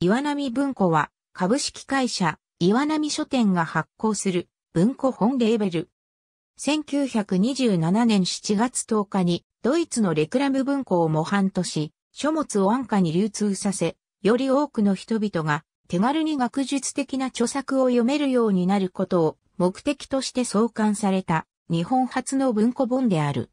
岩波文庫は、株式会社、岩波書店が発行する文庫本レーベル。1927年7月10日に、ドイツのレクラム文庫を模範とし、書物を安価に流通させ、より多くの人々が手軽に学術的な著作を読めるようになることを目的として創刊された日本初の文庫本である。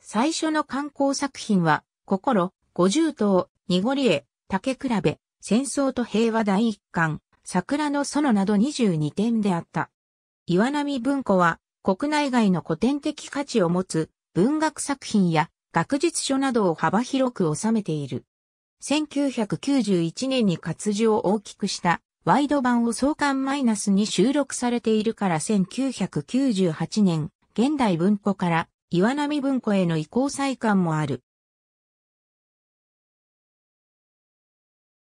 最初の刊行作品は、心、五十頭、濁り絵、竹比べ、戦争と平和第一巻、桜の園など22点であった。岩波文庫は国内外の古典的価値を持つ文学作品や学術書などを幅広く収めている。1991年に活字を大きくしたワイド版を創刊マイナスに収録されているから1998年、現代文庫から岩波文庫への移行再刊もある。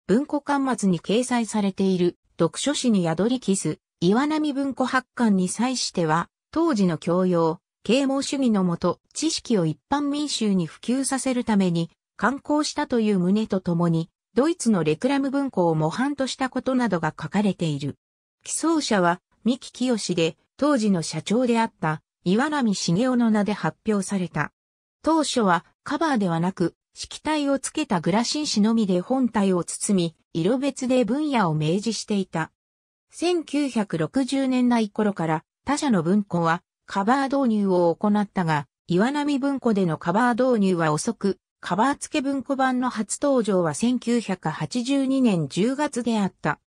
文庫刊末に掲載されている読書誌に宿りきず、岩波文庫発刊に際しては、当時の教養、啓蒙主義のもと、知識を一般民衆に普及させるために、刊行したという旨とともに、ドイツのレクラム文庫を模範としたことなどが書かれている。起草者は、三木清で、当時の社長であった、岩波茂雄の名で発表された。当初はカバーではなく、色体をつけたグラシン紙のみで本体を包み、色別で分野を明示していた。1960年代頃から他社の文庫はカバー導入を行ったが、岩波文庫でのカバー導入は遅く、カバー付け文庫版の初登場は1982年10月であった。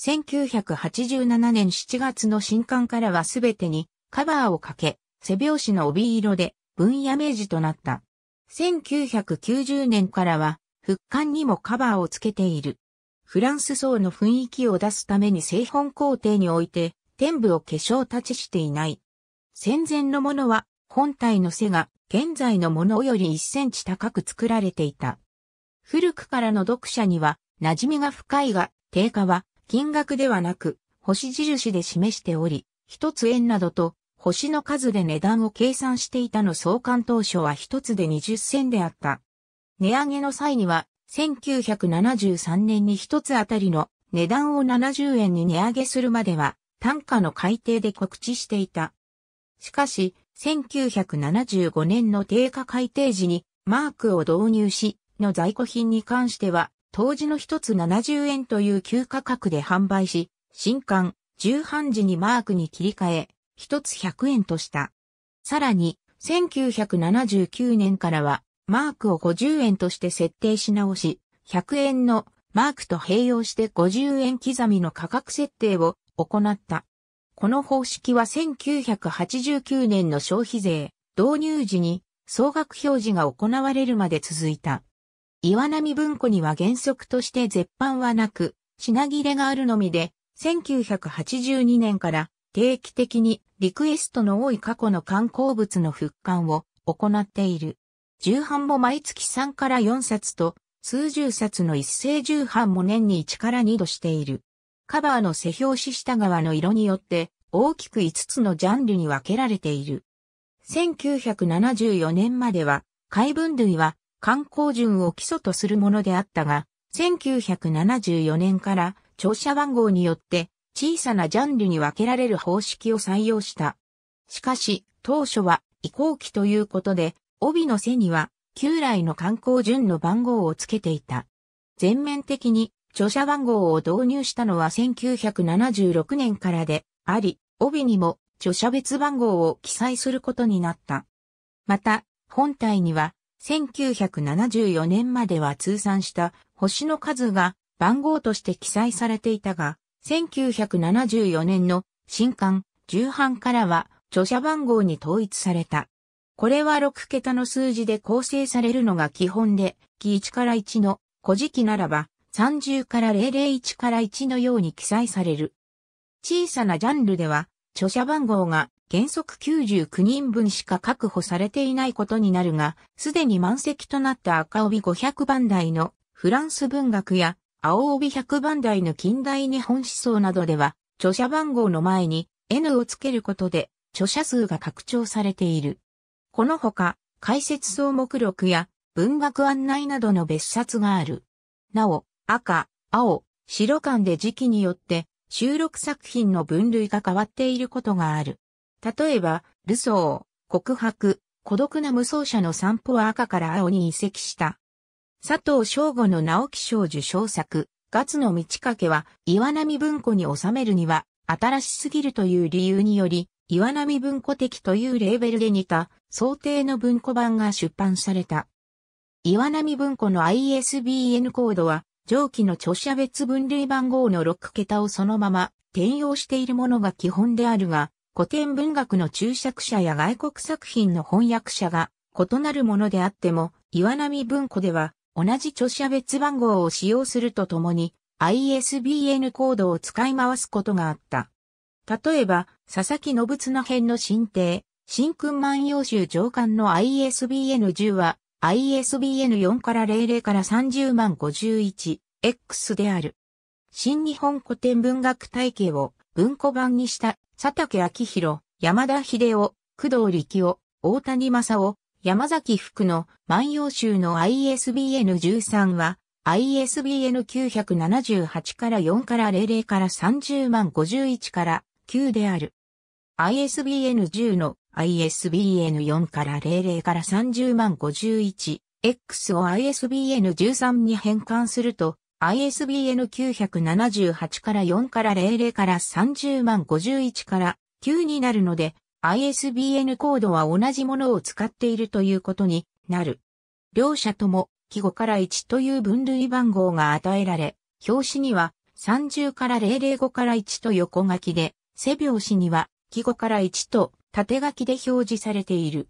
1987年7月の新刊からはすべてにカバーをかけ、背表紙の帯色で分野明示となった。1990年からは、復刊にもカバーをつけている。フランス層の雰囲気を出すために製本工程において、天部を化粧立ちしていない。戦前のものは、本体の背が、現在のものより1センチ高く作られていた。古くからの読者には、馴染みが深いが、定価は、金額ではなく、星印で示しており、一つ円などと星の数で値段を計算していたの創刊当初は一つで20銭であった。値上げの際には、1973年に一つあたりの値段を70円に値上げするまでは、単価の改定で告知していた。しかし、1975年の定価改定時に、マークを導入し、の在庫品に関しては、当時の一つ70円という急価格で販売し、新刊、重版時にマークに切り替え、一つ100円とした。さらに、1979年からは、マークを50円として設定し直し、100円のマークと併用して50円刻みの価格設定を行った。この方式は1989年の消費税導入時に総額表示が行われるまで続いた。岩波文庫には原則として絶版はなく、品切れがあるのみで、1982年から定期的にリクエストの多い過去の観光物の復刊を行っている。重版も毎月3から4冊と、数十冊の一斉重版も年に1から2度している。カバーの背表紙下側の色によって大きく5つのジャンルに分けられている。1974年までは、海分類は観光順を基礎とするものであったが、1974年から庁舎番号によって小さなジャンルに分けられる方式を採用した。しかし、当初は移行期ということで、帯の背には旧来の観光順の番号をつけていた。全面的に著者番号を導入したのは1976年からであり、帯にも著者別番号を記載することになった。また、本体には1974年までは通算した星の数が番号として記載されていたが、1974年の新刊、重版からは著者番号に統一された。これは6桁の数字で構成されるのが基本で、記1から1の古事記ならば30から001から1のように記載される。小さなジャンルでは、著者番号が原則99人分しか確保されていないことになるが、すでに満席となった赤帯500番台のフランス文学や青帯百番台の近代日本思想などでは、著者番号の前に N をつけることで、著者数が拡張されている。このほか、解説総目録や文学案内などの別冊がある。なお、赤、青、白間で時期によって収録作品の分類が変わっていることがある。例えば、ルソー、告白、孤独な無双者の散歩は赤から青に移籍した。佐藤翔吾の直木賞受賞作、月の満ち欠けは、岩波文庫に収めるには、新しすぎるという理由により、岩波文庫的というレーベルで似た、想定の文庫版が出版された。岩波文庫の ISBN コードは、上記の著者別分類番号の6桁をそのまま転用しているものが基本であるが、古典文学の注釈者や外国作品の翻訳者が異なるものであっても、岩波文庫では同じ著者別番号を使用するとともに ISBN コードを使い回すことがあった。例えば、佐々木信綱編の新帝、新君万葉集上巻の ISBN10 は ISBN4 から00から30万 51X である。新日本古典文学体系を文庫版にした佐竹昭弘、山田秀夫、工藤力夫、大谷正夫、山崎福の万葉集の ISBN13 は ISBN978 から4から00から30万51から9である。ISBN10 の ISBN4 から00から30万 51X を ISBN13 に変換すると ISBN978 から4から00から30万51から9になるので ISBN コードは同じものを使っているということになる。両者とも、記号から1という分類番号が与えられ、表紙には30から005から1と横書きで、背表紙には記号から1と縦書きで表示されている。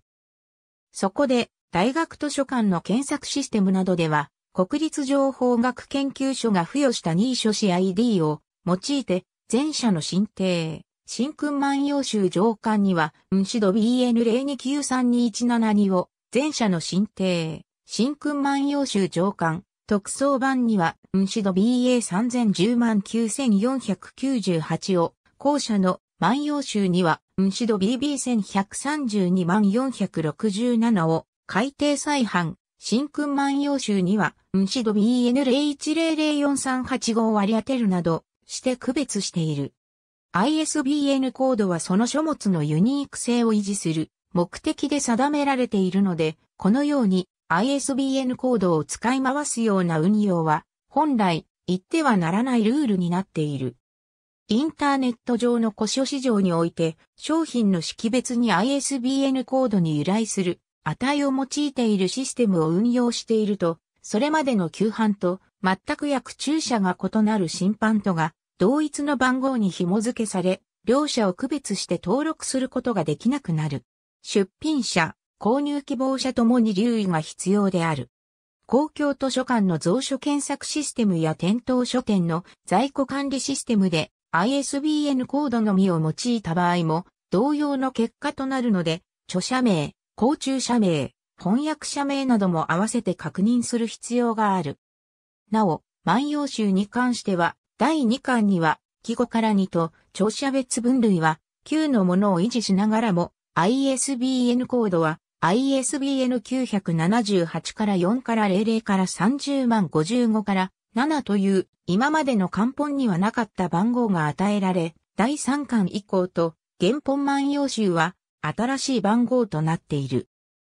そこで、大学図書館の検索システムなどでは、国立情報学研究所が付与した認書紙 ID を用いて、前者の進定、新訓万葉集上巻には、うんしど BN0293217 を、前者の新定。新訓万葉集上巻、特装版には、うんしど BA30109498 を、後者の万葉集には、うんしど BB11320467 を、改定再販、新訓万葉集には、うんしど BN01004385 割り当てるなど、して区別している。ISBN コードはその書物のユニーク性を維持する目的で定められているので、このように ISBN コードを使い回すような運用は本来言ってはならないルールになっている。インターネット上の古書市場において商品の識別に ISBN コードに由来する値を用いているシステムを運用していると、それまでの旧版と全く役注者が異なる審判とが同一の番号に紐付けされ、両者を区別して登録することができなくなる。出品者、購入希望者ともに留意が必要である。公共図書館の蔵書検索システムや店頭書店の在庫管理システムで ISBN コードのみを用いた場合も同様の結果となるので、著者名、公中者名、翻訳者名なども合わせて確認する必要がある。なお、万葉集に関しては、第2巻には、記号から2と、長者別分類は、9のものを維持しながらも、ISBN コードは、ISBN 978から4から00から30万55から7という、今までの漢本にはなかった番号が与えられ、第3巻以降と、原本万葉集は、新しい番号となっている。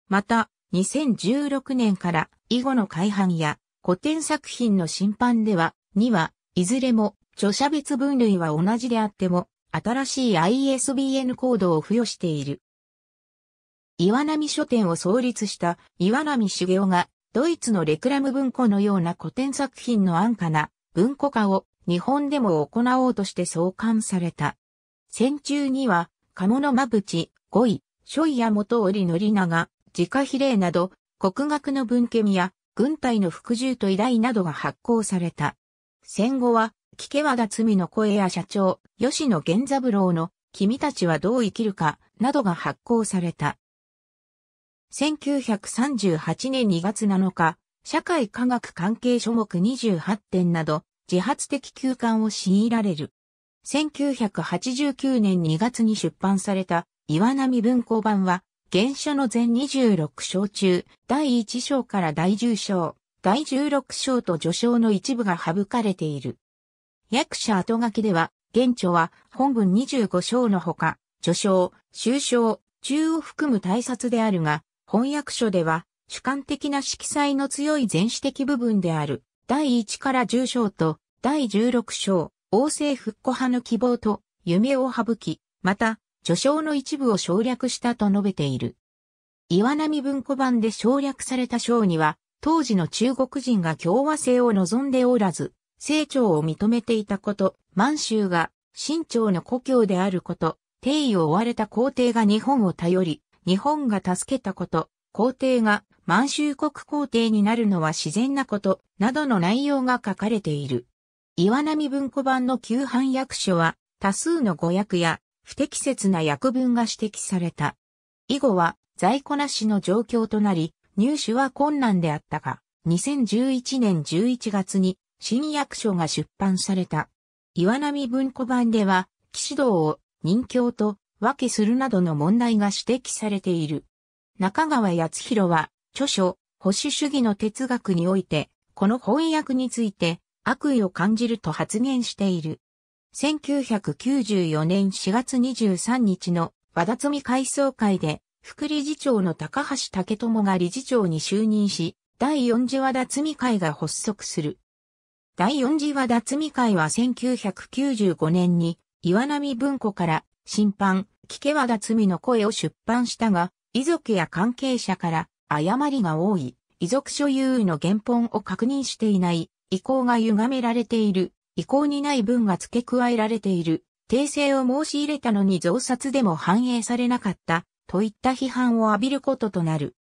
また、2016年から、囲碁の改版や、古典作品の審判では、2は、いずれも著者別分類は同じであっても、新しい ISBN コードを付与している。岩波書店を創立した岩波茂雄が、ドイツのレクラム文庫のような古典作品の安価な文庫化を日本でも行おうとして創刊された。戦中には、鴨の間淵、五位、書位や元織宣長、自家比例など、国学の文献や軍隊の服従と依頼などが発行された。戦後は、聞け和田罪の声や社長、吉野源三郎の、君たちはどう生きるか、などが発行された。1938年2月7日、社会科学関係書目28点など、自発的休館を強いられる。1989年2月に出版された、岩波文庫版は、原書の全26章中、第1章から第10章、第16章と序章の一部が省かれている。役者後書きでは、現著は本文25章のほか、序章、終章、中を含む大冊であるが、翻訳書では、主観的な色彩の強い前史的部分である、第1から10章と、第16章、王政復古派の希望と、夢を省き、また、序章の一部を省略したと述べている。岩波文庫版で省略された章には、当時の中国人が共和制を望んでおらず、清朝を認めていたこと、満州が清朝の故郷であること、帝位を追われた皇帝が日本を頼り、日本が助けたこと、皇帝が満州国皇帝になるのは自然なこと、などの内容が書かれている。岩波文庫版の旧版訳書は、多数の語訳や不適切な訳文が指摘された。以後は在庫なしの状況となり、入手は困難であったが、2011年11月に新役所が出版された。岩波文庫版では、騎士道を人教と分けするなどの問題が指摘されている。中川康弘は、著書、保守主義の哲学において、この翻訳について悪意を感じると発言している。1994年4月23日の和田積み改装会で副理事長の高橋武友が理事長に就任し、第四次和田摘会が発足する。第四次和田摘会は1995年に岩波文庫から審判、聞け和田摘の声を出版したが、遺族や関係者から誤りが多い、遺族所有の原本を確認していない、意向が歪められている、意向にない文が付け加えられている、訂正を申し入れたのに増刷でも反映されなかった、といった批判を浴びることとなる。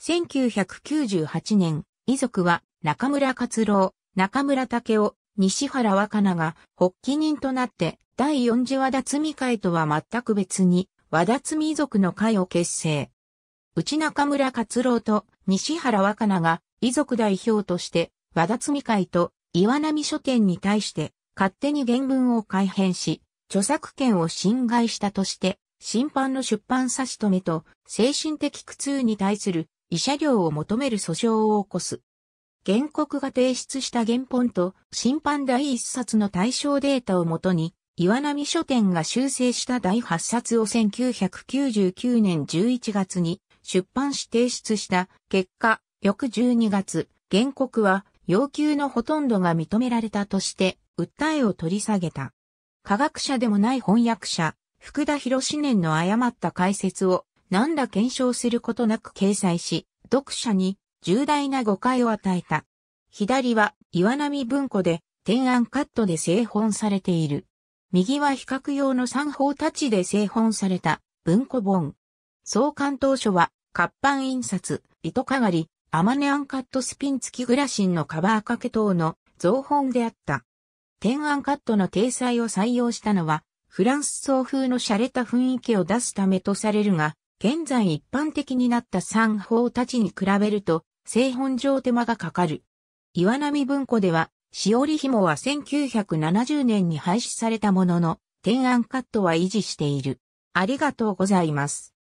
1998年、遺族は中村勝郎、中村武雄、西原若菜が発起人となって第四次和田摘会とは全く別に和田摘遺族の会を結成。内中村勝郎と西原若菜が遺族代表として和田摘会と岩波書店に対して勝手に原文を改変し、著作権を侵害したとして審判の出版差し止めと、精神的苦痛に対する慰謝料を求める訴訟を起こす。原告が提出した原本と審判第一冊の対象データをもとに、岩波書店が修正した第八冊を1999年11月に出版し提出した結果、翌12月、原告は要求のほとんどが認められたとして、訴えを取り下げた。科学者でもない翻訳者、福田博士年の誤った解説を何ら検証することなく掲載し、読者に重大な誤解を与えた。左は岩波文庫で天安カットで製本されている。右は比較用の三方立ちで製本された文庫本。創刊当初は活版印刷、糸かがり、アマネアンカットスピン付きグラシンのカバー掛け等の造本であった。天安カットの体裁を採用したのはフランス総風の洒落た雰囲気を出すためとされるが、現在一般的になった三宝たちに比べると、製本上手間がかかる。岩波文庫では、しおり紐は1970年に廃止されたものの、天安カットは維持している。ありがとうございます。